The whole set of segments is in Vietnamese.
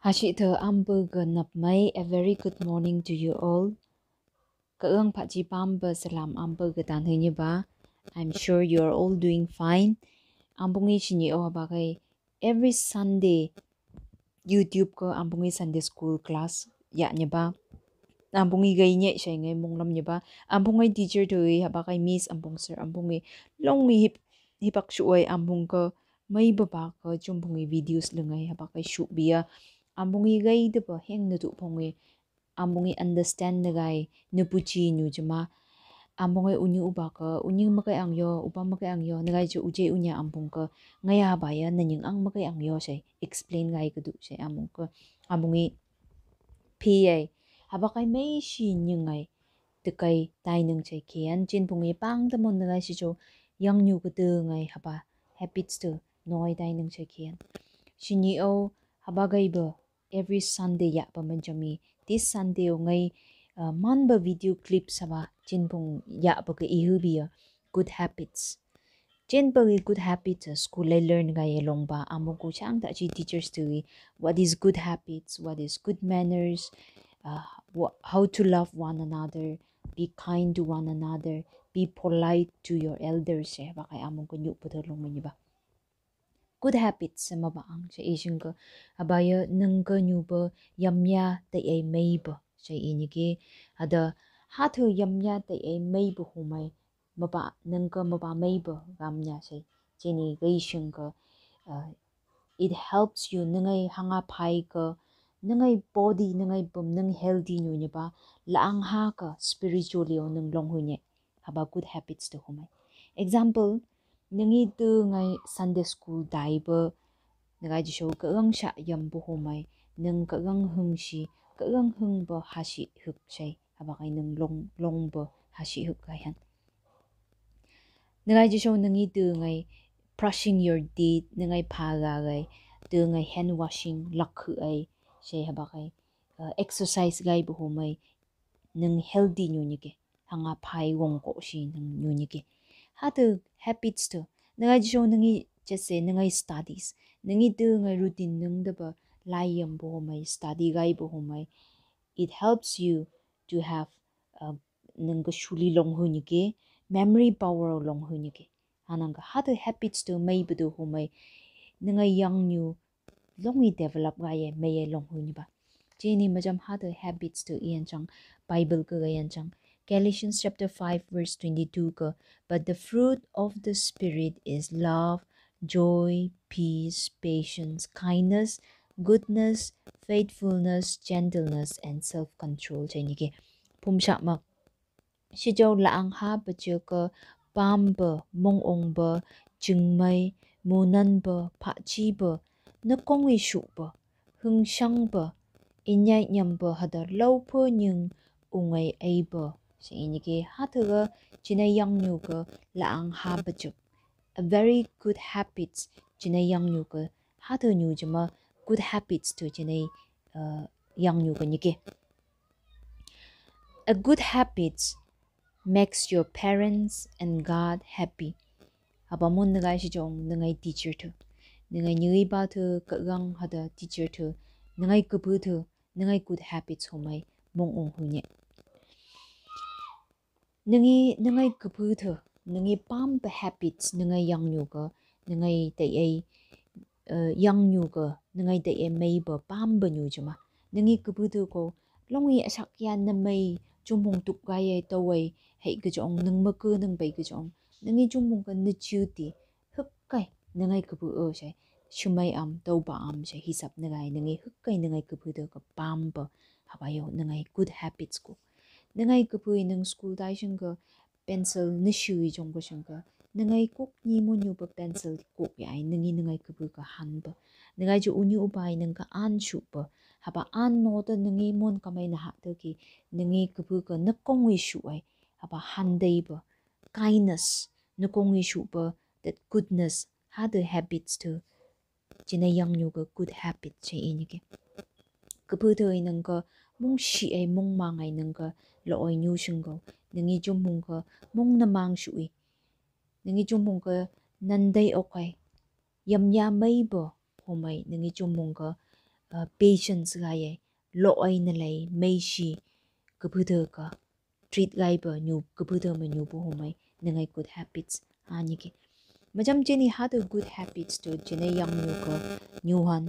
Hachi the ambu ga nap mai a very good morning to you all. Ka ang pa ji pam ba salam ambu ga tan hi ba. I'm sure you are all doing fine. Ambu ngi chi ni o ba kai every Sunday YouTube ko ambu ngi Sunday school class ya ni ba. Ambu ngi ga ni chai ngai mung lam ni ba. Ambu ngi teacher to i ha ba kai miss ambu sir ambu ngi long mi hip hipak shuai ambu ko mai ba ba ko chumbu ngi videos lengai ha ba kai shu bia. Ya. ambungi gai de heng nu du pongwe ambungi understand de gai nu pu chi unyu u ka unyu ma ka ang yo u ba ju u je u nya ambung ka ang ma ka ang explain gai ka du se pa ha ba kai shi nyu ngai de kai tai nang che chin pungi pang de mon na jo yang nyu ku de ngai ha to noi dai nang che ke an o haba gai ba every Sunday ya pa manjami. This Sunday ngay uh, man ba video clip saba jin ya pa ka ihubi good habits. Jin pong good habits uh, school learn ga long ba amo ko tachi da chi teachers to what is good habits, what is good manners, uh, how to love one another, be kind to one another, be polite to your elders. Eh, baka amo ko nyuk long ba. good habits ma ba ang cha à, ising ko abaya nang ko nyu ba yamya te ai mai ba cha ini ki ada à, hathu yamya te ai mai bu hu mai ma ba nang ko ma ba mai ba gamya cha chini gai sing ko à, it helps you nangai hanga pai ko nangai body nangai bum nang healthy nyu ne ba lang ha ka spiritually on nang long haba good habits to hu example nangi tu ngai Sunday school đại ba nagai ji shou ka gang sha yam bù ho mai nang ka gang hung shi ka gang hung ba ha shi huk chai aba kai lông long long ba ha shi huk kai han nagai ji shou nangi tu ngai brushing your teeth nangai pha ga gai tu ngai hand washing lak ai she bà kai exercise gai bù ho mai nang healthy nyu ni ke hanga phai wong ko shi nang nyu ni ke ha tu habits to nangai jo nangi chase nangai studies nangi tu ngai routine nung da ba layam bo mai study gai bo mai it helps you to have uh, nung ga shuli long hu ni ge memory power long hu ni ge anang ga hatu habits to mai bu do hu mai nangai yang new long i develop ga ye mai ye long hu ni ba jeni majam hatu habits to ian chang bible ga yan chang Galatians chapter 5 verse 22 but the fruit of the spirit is love, joy, peace, patience, kindness, goodness, faithfulness, gentleness and self-control chani ki phumsha mak shijau laang ha bachu ko pam ba mong ong ba jingmai munan ba phachi ba nakong ishu ba hung shang ba inyai nyam ba hadar lau pho ungai ai ba So iniki hatuga chinayang nyuga laang habachup. A very good habits chinayang nyuga hatu nyujama good habits to chinay uh, yang như niki. A good habits makes your parents and God happy. à bà muốn nagai shi jong nagai teacher to. Nagai nyui ba to kagang hada teacher to. Nagai kubu to. Nagai good habits hôm nay mong ong nhé nangi nangai kupu tho nangi pam pa habits nangai yang nyu ko nangai te ai yang nyu ko nangai te ai mei ba pam ba nyu jama nangi kupu tho ko longi asak yan na mei chumung tuk ga ye to wei hei ge jong nang ma ku nang bai ge jong nangi chumung ka ni chu ti huk kai nangai kupu o sai shumai am to ba am sai hisap nangai nangi huk kai nangai kupu tho ko pam ba habayo nangai good habits ko nangai kupui nang school dai shanga pencil nishui jonggo shanga nangai kok ni mo nyu ba pencil kok ya ai nangi nangai kupui ka han ba nangai ju unyu ubai nang ka an chu ba haba an no da nangi mon ka mai na ha de ki nangi kupui ka na kong wi shu ai haba han dei ba kindness na kong wi shu ba that goodness ha the habits to jina yang nyu ka good habit che ini ke kupui de nang ka mong shi ai mong ma ngai nang ka lo ai nyu shung go nangi mong ka mong na mang shu i nangi jom mong ka nandai okai yam ya mai bo homai nangi jom mong ka patience ga ye lo ai na lai mai shi ka bu de ka treat gai bo nyu ka bu de ma nyu bo homai nangai good habits ani ki majam jeni ha the good habits to jene yang nyu ka nyu han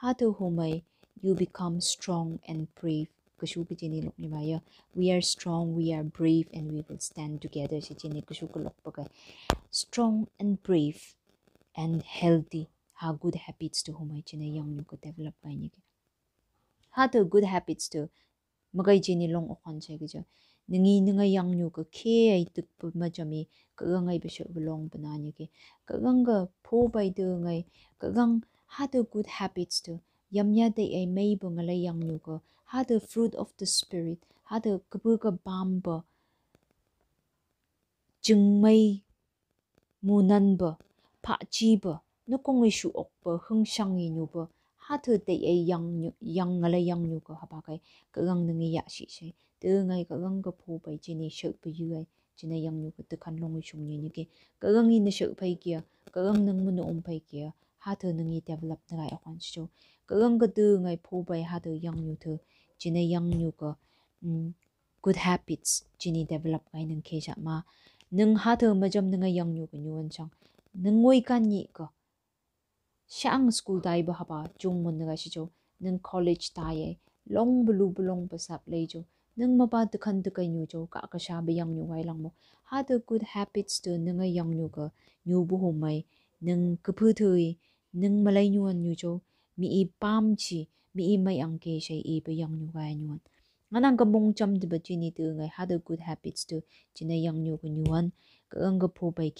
ha to homai you become strong and brave kushu ki jeni lok ni ba we are strong we are brave and we will stand together si jeni kushu ko lok pa strong and brave and healthy ha good habits to homa jeni yang ni ko develop ba ni ha to good habits to magai jeni long okhan che gi jo ningi ninga yang nyu ko ke ai tuk pu ma jami ka ngai be shu long ba na ni ki ka gang ga pho bai de ngai ka gang ha to good habits to yamya de a e mei bu ngala yang nyu go ha the fruit of the spirit ha the kbu ga bam ba jing mei mu nan ba pa chi ba no kong ngi shu ok ba hung shang yin yu ba ha the de a e yang nyu yang ngala yang nyu go ha ba kai ka gang ning ya shi shi de ka gang ga pu ba ji ni shu bu yu ai ji na yang nyu ko de kan long ngi shu ni ni ge ka gang ni shu pai ka gang nang hatu nungi develop nagai akwan chu kagang ka du ngai po bai hatu yang nyu thu jine yang nyu ka good habits jini develop ngai nang ke ja ma nung hatu ma jom nang yang nyu ka nyuan chang nung ngoi kan ni ka shang school dai ba haba chung mun nagai shi chu nung college dai long blu long pa sap lei chu nung mà ba de khan de kai nyu chu ka ka sha ba yang nyu ngai lang mo hatu good habits tu nang yang nyu ka nyu bu ho mai nung ka pu thui nung malay nyuan nyu jo mi i pam chi mi i mai ang ke shay i pa yang nyu gaya nyuan. Nga nang ka mong cham di ba chini tu ngay ha do good habits tu jina yang nyu ka nyuan ka ang ka po bay